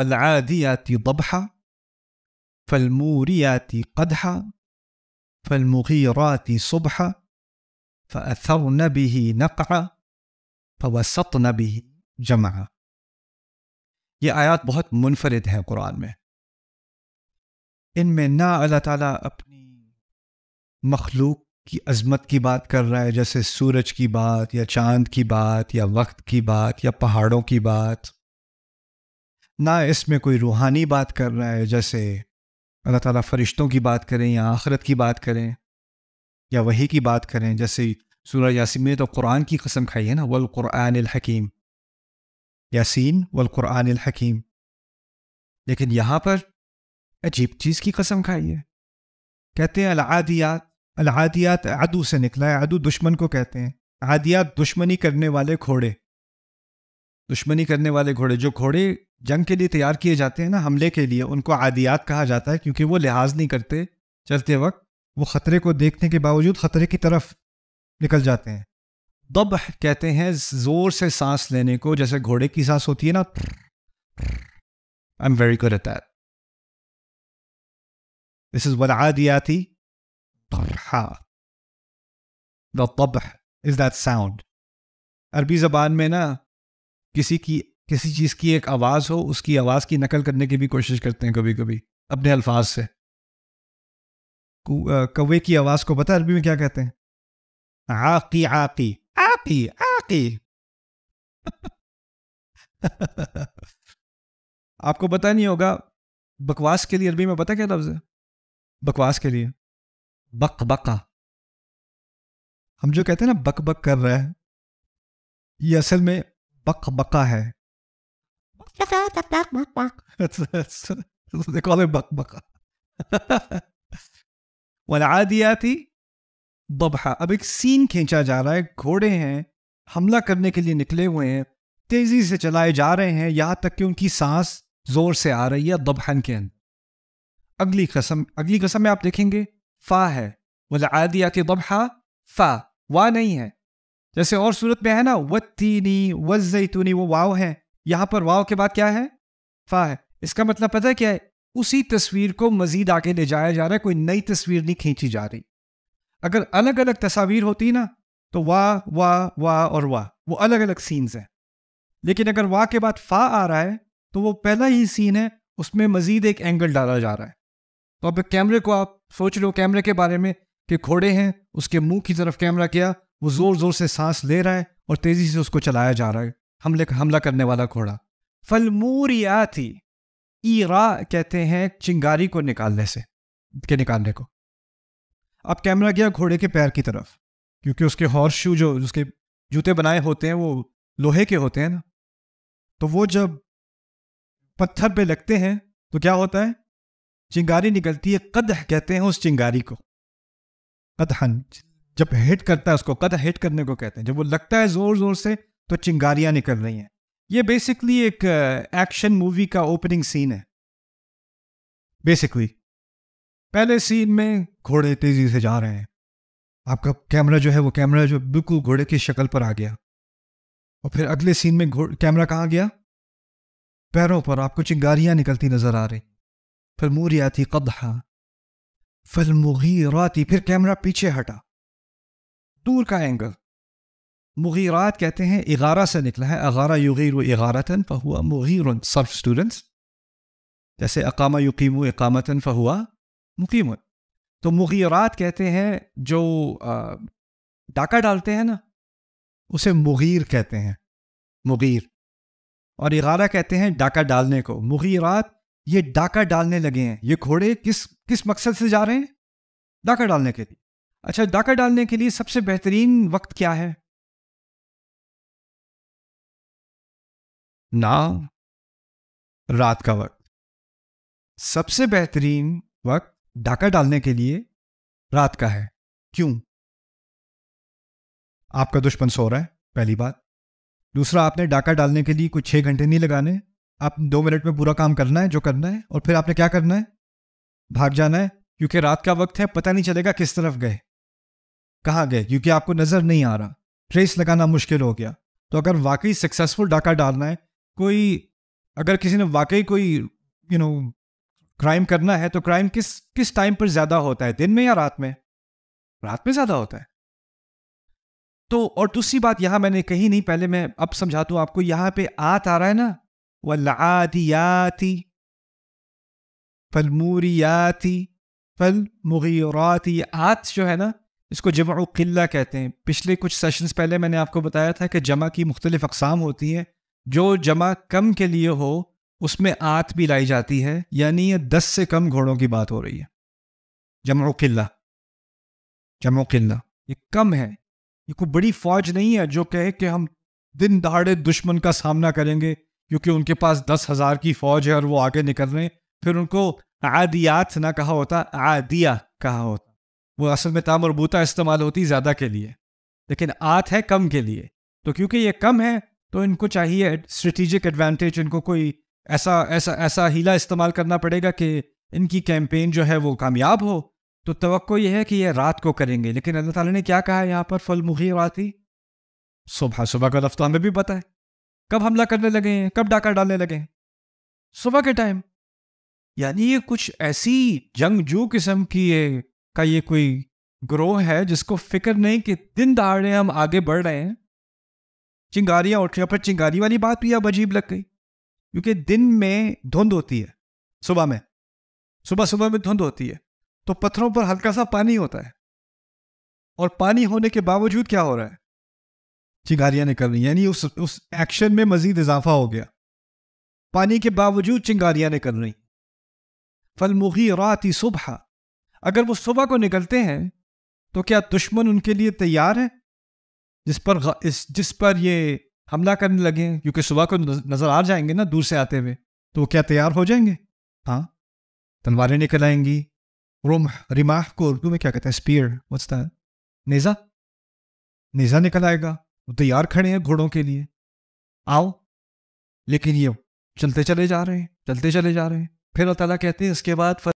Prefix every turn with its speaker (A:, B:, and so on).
A: العاديات ضبحا فالموريات قدحا فالمغيرات صبحا فأثرن به نقعا فوسطن به جمعا یہ آیات بہت منفرد ہیں قرآن میں ان میں نہ اللہ تعالیٰ اپنی مخلوق کی عظمت کی بات کر رہا ہے جیسے سورج کی بات یا چاند کی بات یا وقت کی بات یا پہاڑوں کی بات ना इसमें कोई रूहानी बात कर रहा है जैसे अल्लाह ताला फरिश्तों की बात करें या आखरत की बात करें या वही की बात करें जैसे सूर्य यासीन में तो कुरान की कसम खाई है ना वल कुरान हकीम यासीन वल कुरान हकीम लेकिन यहाँ पर अजीब चीज़ की कसम खाई है कहते हैं अलादियात अलादियात आदू से निकला है आदू दुश्मन को कहते हैं आदियात दुश्मनी करने वाले घोड़े दुश्मनी करने वाले घोड़े जो घोड़े जंग के लिए तैयार किए जाते हैं ना हमले के लिए उनको आदियात कहा जाता है क्योंकि वो लिहाज नहीं करते चलते वक्त वो ख़तरे को देखने के बावजूद ख़तरे की तरफ निकल जाते हैं दब कहते हैं ज़ोर से सांस लेने को जैसे घोड़े की सांस होती है ना I am very good at that this is one आदियाती द इज़ दैट साउंड अरबी ज़बान में ना किसी की किसी चीज़ की एक आवाज़ हो उसकी आवाज़ की नकल करने की भी कोशिश करते हैं कभी कभी अपने अल्फाज से कौवे की आवाज़ को पता अरबी में क्या कहते हैं आकी आकी आकी आकी आपको पता नहीं होगा बकवास के लिए अरबी में पता क्या लफ्ज़ है बकवास के लिए बक बका हम जो कहते हैं ना बक बक कर रहे हैं ये असल में बक बका है that's, that's, they call it بقبقة والعادياتي ضبحा अब एक सीन खींचा जा रहा है घोड़े हैं हमला करने के लिए निकले हुए हैं तेजी से चलाए जा रहे हैं यहां तक कि उनकी सांस जोर से आ रही है दबहन के अंदर अगली कसम अगली कसम में आप देखेंगे फा है वला आदियाती दबहा फा वाह नहीं है जैसे और सूरत में है ना वत्तीनी वजैतूनी वो वाव है यहां पर वाव के बाद क्या है फा है इसका मतलब पता है क्या है उसी तस्वीर को मजीद आगे ले जाया जा रहा है कोई नई तस्वीर नहीं खींची जा रही अगर अलग अलग तस्वीर होती ना तो वाह वाह वाह और वाह वो अलग अलग सीन्स हैं लेकिन अगर वाह के बाद फा आ रहा है तो वो पहला ही सीन है उसमें मजीद एक एंगल डाला जा रहा है तो अब कैमरे को आप सोच लो कैमरे के बारे में कि घोड़े हैं उसके मुंह की तरफ कैमरा किया वो ज़ोर ज़ोर से सांस ले रहा है और तेज़ी से उसको चलाया जा रहा है हमले हमला करने वाला घोड़ा थी ईरा कहते हैं चिंगारी को निकालने से के निकालने को अब कैमरा गया घोड़े के पैर की तरफ क्योंकि उसके हॉर्स शू जो उसके जूते बनाए होते हैं वो लोहे के होते हैं ना तो वो जब पत्थर पे लगते हैं तो क्या होता है चिंगारी निकलती है कद कहते हैं उस चिंगारी को कदहन जब हिट करता है उसको कद हिट करने को कहते हैं जब वो लगता है जोर जोर से तो चिंगारियां निकल रही हैं ये बेसिकली एक एक्शन uh, मूवी का ओपनिंग सीन है बेसिकली पहले सीन में घोड़े तेज़ी से जा रहे हैं आपका कैमरा जो है वो कैमरा जो बिल्कुल घोड़े की शक्ल पर आ गया और फिर अगले सीन में कैमरा कहाँ गया पैरों पर आपको चिंगारियां निकलती नज़र आ रही फिर आती कदहा फिर मुगीराती फिर कैमरा पीछे हटा दूर का एंगल मुगीरात कहते हैं इगारा से निकला है अगारा युगीर व इगारतन हुआ मुगीर सर्फ स्टूडेंट्स जैसे अकामा युकीम इकामतन हुआ मुकीम तो मुगीरात कहते हैं जो डाका डालते हैं ना उसे मुगीर कहते हैं मुगीर और इगारा कहते हैं डाका डालने को मुगीरात ये डाका डालने लगे हैं ये घोड़े किस किस मकसद से जा रहे हैं डाका डालने के लिए अच्छा डाका डालने के लिए सबसे बेहतरीन वक्त क्या है ना रात का वक्त सबसे बेहतरीन वक्त डाका डालने के लिए रात का है क्यों आपका दुश्मन सो रहा है पहली बात दूसरा आपने डाका डालने के लिए कुछ छः घंटे नहीं लगाने आप दो मिनट में पूरा काम करना है जो करना है और फिर आपने क्या करना है भाग जाना है क्योंकि रात का वक्त है पता नहीं चलेगा किस तरफ गए कहाँ गए क्योंकि आपको नज़र नहीं आ रहा ट्रेस लगाना मुश्किल हो गया तो अगर वाकई सक्सेसफुल डाका डालना है कोई अगर किसी ने वाकई कोई यू नो क्राइम करना है तो क्राइम किस किस टाइम पर ज्यादा होता है दिन में या रात में रात में ज्यादा होता है तो और दूसरी बात यहाँ मैंने कही नहीं पहले मैं अब समझाता हूं आपको यहाँ पे आत आ रहा है ना वल्लादियाती फलमूरियाती फल मुगीराती आत जो है ना इसको जमा किल्ला कहते हैं पिछले कुछ सेशंस पहले मैंने आपको बताया था कि जमा की मुख्तलिफ अकसाम होती हैं जो जमा कम के लिए हो उसमें आत भी लाई जाती है यानी ये दस से कम घोड़ों की बात हो रही है जमो किला जमो किला ये कम है ये कोई बड़ी फौज नहीं है जो कहे कि हम दिन दहाड़े दुश्मन का सामना करेंगे क्योंकि उनके पास दस हजार की फौज है और वो आगे निकल रहे हैं फिर उनको आदियात ना कहा होता आदिया कहा होता वो असल में ताम और बूता इस्तेमाल होती ज़्यादा के लिए लेकिन आत है कम के लिए तो क्योंकि ये कम है तो इनको चाहिए स्ट्रेटिजिक एडवांटेज इनको कोई ऐसा ऐसा ऐसा हीला इस्तेमाल करना पड़ेगा कि इनकी कैंपेन जो है वो कामयाब हो तो तो यह है कि यह रात को करेंगे लेकिन अल्लाह ताला ने क्या कहा यहाँ पर फल मुखी वाती सुबह सुबह का रफ्तार हमें भी पता है कब हमला करने लगे हैं कब डाका डालने लगे हैं सुबह के टाइम यानी ये कुछ ऐसी जंगजू किस्म की ये, का ये कोई ग्रोह है जिसको फिक्र नहीं कि दिन दहाड़े हम आगे बढ़ रहे हैं चिंगारियां उठ रही पर चिंगारी वाली बात भी अब अजीब लग गई क्योंकि दिन में धुंध होती है सुबह में सुबह सुबह में धुंध होती है तो पत्थरों पर हल्का सा पानी होता है और पानी होने के बावजूद क्या हो रहा है चिंगारियां निकल रही यानी उस उस एक्शन में मजीद इजाफा हो गया पानी के बावजूद चिंगारियां निकल रही फलमुखी रात ही सुबह अगर वो सुबह को निकलते हैं तो क्या दुश्मन उनके लिए तैयार है जिस पर इस जिस पर ये हमला करने लगे क्योंकि सुबह को नज़र आ जाएंगे ना दूर से आते हुए तो वो क्या तैयार हो जाएंगे हाँ तलवारें निकल आएंगी रोम रिमाह को उर्दू में क्या कहते हैं स्पीयर वट्स है नेज़ा नेज़ा निकल आएगा वो तैयार खड़े हैं घोड़ों के लिए आओ लेकिन ये चलते चले जा रहे हैं चलते चले जा रहे हैं फिर अल्लाह कहते हैं इसके बाद